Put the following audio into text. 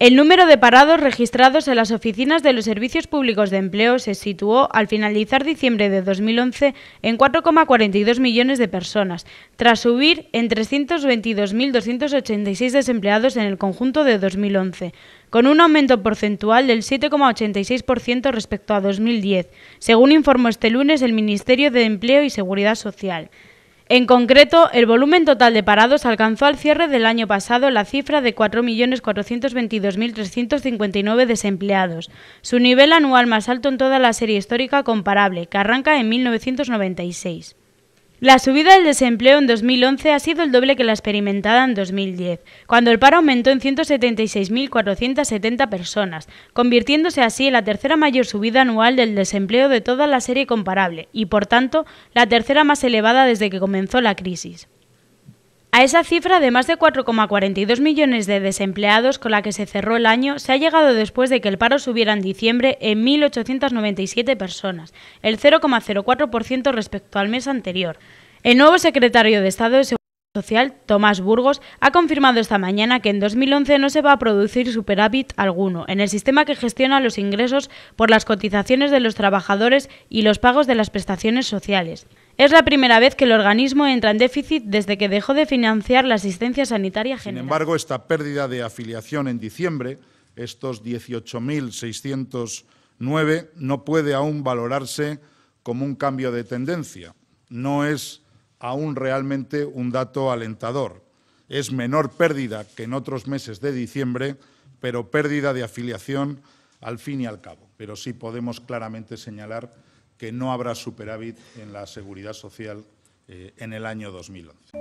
El número de parados registrados en las oficinas de los servicios públicos de empleo se situó al finalizar diciembre de 2011 en 4,42 millones de personas, tras subir en 322.286 desempleados en el conjunto de 2011, con un aumento porcentual del 7,86% respecto a 2010, según informó este lunes el Ministerio de Empleo y Seguridad Social. En concreto, el volumen total de parados alcanzó al cierre del año pasado la cifra de 4.422.359 desempleados, su nivel anual más alto en toda la serie histórica comparable, que arranca en 1996. La subida del desempleo en 2011 ha sido el doble que la experimentada en 2010, cuando el paro aumentó en 176.470 personas, convirtiéndose así en la tercera mayor subida anual del desempleo de toda la serie comparable y, por tanto, la tercera más elevada desde que comenzó la crisis. A esa cifra de más de 4,42 millones de desempleados con la que se cerró el año se ha llegado después de que el paro subiera en diciembre en 1.897 personas, el 0,04% respecto al mes anterior. El nuevo secretario de Estado de Seguridad Social, Tomás Burgos, ha confirmado esta mañana que en 2011 no se va a producir superávit alguno en el sistema que gestiona los ingresos por las cotizaciones de los trabajadores y los pagos de las prestaciones sociales. Es la primera vez que el organismo entra en déficit desde que dejó de financiar la asistencia sanitaria general. Sin embargo, esta pérdida de afiliación en diciembre, estos 18.609, no puede aún valorarse como un cambio de tendencia. No es aún realmente un dato alentador. Es menor pérdida que en otros meses de diciembre, pero pérdida de afiliación al fin y al cabo. Pero sí podemos claramente señalar que no habrá superávit en la seguridad social eh, en el año 2011.